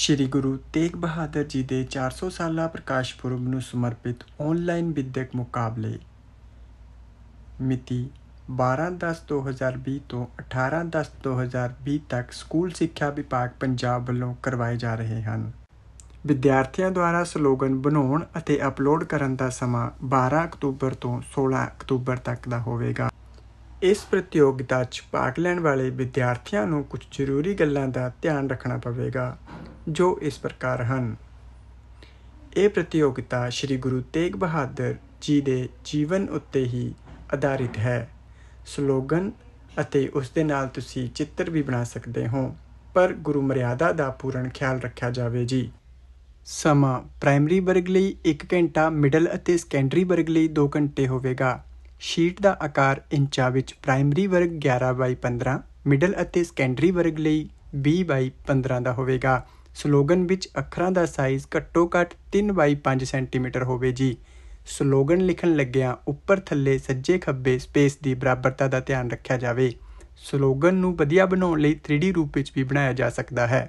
ਸ਼੍ਰੀ ਗੁਰੂ ਤੇਗ ਬਹਾਦਰ ਜੀ ਦੇ 400 ਸਾਲਾ ਪ੍ਰਕਾਸ਼ ਪੁਰਬ ਨੂੰ ਸਮਰਪਿਤ ਆਨਲਾਈਨ ਵਿਦਿਅਕ ਮੁਕਾਬਲੇ ਮਿਤੀ 12/10/2020 ਤੋਂ 18/10/2020 ਤੱਕ ਸਕੂਲ ਸਿੱਖਿਆ ਵਿਭਾਗ ਪੰਜਾਬ ਵੱਲੋਂ ਕਰਵਾਏ ਜਾ ਰਹੇ ਹਨ ਵਿਦਿਆਰਥੀਆਂ ਦੁਆਰਾ ਸਲੋਗਨ ਬਣਾਉਣ ਅਤੇ ਅਪਲੋਡ ਕਰਨ ਦਾ ਸਮਾਂ 12 ਅਕਤੂਬਰ ਤੋਂ 16 ਅਕਤੂਬਰ ਤੱਕ ਦਾ ਹੋਵੇਗਾ ਇਸ ਪ੍ਰਤੀਯੋਗਤਾ 'ਚ ਭਾਗ ਲੈਣ ਵਾਲੇ ਵਿਦਿਆਰਥੀਆਂ ਨੂੰ ਕੁਝ ਜ਼ਰੂਰੀ ਗੱਲਾਂ ਦਾ ਧਿਆਨ ਰੱਖਣਾ ਪਵੇਗਾ ਜੋ ਇਸ ਪ੍ਰਕਾਰ ਹਨ ਇਹ ਪ੍ਰਤੀਯੋਗਤਾ ਸ੍ਰੀ ਗੁਰੂ ਤੇਗ ਬਹਾਦਰ ਜੀ ਦੇ ਜੀਵਨ ਉੱਤੇ ਹੀ ਆਧਾਰਿਤ ਹੈ ਸਲੋਗਨ ਅਤੇ ਉਸ ਦੇ ਨਾਲ ਤੁਸੀਂ ਚਿੱਤਰ ਵੀ ਬਣਾ ਸਕਦੇ ਹੋ ਪਰ ਗੁਰੂ ਮਰਿਆਦਾ ਦਾ ਪੂਰਨ ਖਿਆਲ ਰੱਖਿਆ ਜਾਵੇ ਜੀ ਸਮਾਂ ਪ੍ਰਾਇਮਰੀ ਵਰਗ ਲਈ 1 ਘੰਟਾ ਮਿਡਲ ਅਤੇ ਸੈਕੰਡਰੀ ਵਰਗ ਲਈ 2 ਘੰਟੇ ਹੋਵੇਗਾ ਸ਼ੀਟ ਦਾ ਆਕਾਰ ਇੰਚਾ ਵਿੱਚ ਪ੍ਰਾਇਮਰੀ ਵਰਗ 11 ਬਾਈ 15 ਮਿਡਲ ਅਤੇ ਸੈਕੰਡਰੀ ਵਰਗ ਲਈ 20 ਬਾਈ 15 ਦਾ ਹੋਵੇਗਾ ਸਲੋਗਨ ਵਿੱਚ ਅੱਖਰਾਂ ਦਾ ਸਾਈਜ਼ ਘੱਟੋ ਘੱਟ 3x5 ਸੈਂਟੀਮੀਟਰ ਹੋਵੇ ਜੀ ਸਲੋਗਨ ਲਿਖਣ ਲੱਗਿਆਂ ਉੱਪਰ ਥੱਲੇ ਸੱਜੇ ਖੱਬੇ ਸਪੇਸ ਦੀ ਬਰਾਬਰਤਾ ਦਾ ਧਿਆਨ ਰੱਖਿਆ ਜਾਵੇ ਸਲੋਗਨ ਨੂੰ ਵਧੀਆ ਬਣਾਉਣ ਲਈ 3D ਰੂਪ ਵਿੱਚ ਵੀ ਬਣਾਇਆ ਜਾ ਸਕਦਾ ਹੈ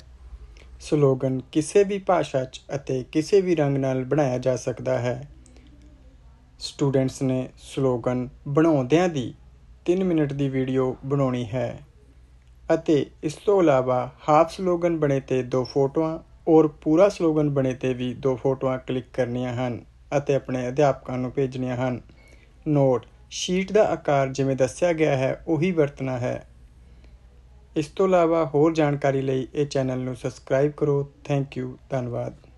ਸਲੋਗਨ ਕਿਸੇ ਵੀ ਭਾਸ਼ਾ 'ਚ ਅਤੇ ਕਿਸੇ ਵੀ ਰੰਗ ਨਾਲ ਬਣਾਇਆ ਜਾ ਸਕਦਾ ਹੈ ਸਟੂਡੈਂਟਸ ਨੇ ਸਲੋਗਨ ਬਣਾਉਂਦਿਆਂ ਦੀ 3 ਮਿੰਟ ਦੀ ਵੀਡੀਓ ਬਣਾਉਣੀ ਹੈ ਅਤੇ ਇਸ ਤੋਂ ਇਲਾਵਾ ਹਾਫ ਸਲੋਗਨ ਬਣੇ ਤੇ ਦੋ ਫੋਟੋਆਂ ਔਰ ਪੂਰਾ ਸਲੋਗਨ ਬਣੇ ਤੇ ਵੀ ਦੋ ਫੋਟੋਆਂ ਕਲਿੱਕ ਕਰਨੀਆਂ ਹਨ ਅਤੇ ਆਪਣੇ ਅਧਿਆਪਕਾਂ ਨੂੰ ਭੇਜਣੀਆਂ ਹਨ ਨੋਟ ਸ਼ੀਟ ਦਾ ਆਕਾਰ ਜਿਵੇਂ ਦੱਸਿਆ ਗਿਆ ਹੈ ਉਹੀ ਵਰਤਣਾ ਹੈ ਇਸ ਤੋਂ ਇਲਾਵਾ ਹੋਰ ਜਾਣਕਾਰੀ ਲਈ ਇਹ ਚੈਨਲ ਨੂੰ ਸਬਸਕ੍ਰਾਈਬ ਕਰੋ ਥੈਂਕ ਯੂ ਧੰਨਵਾਦ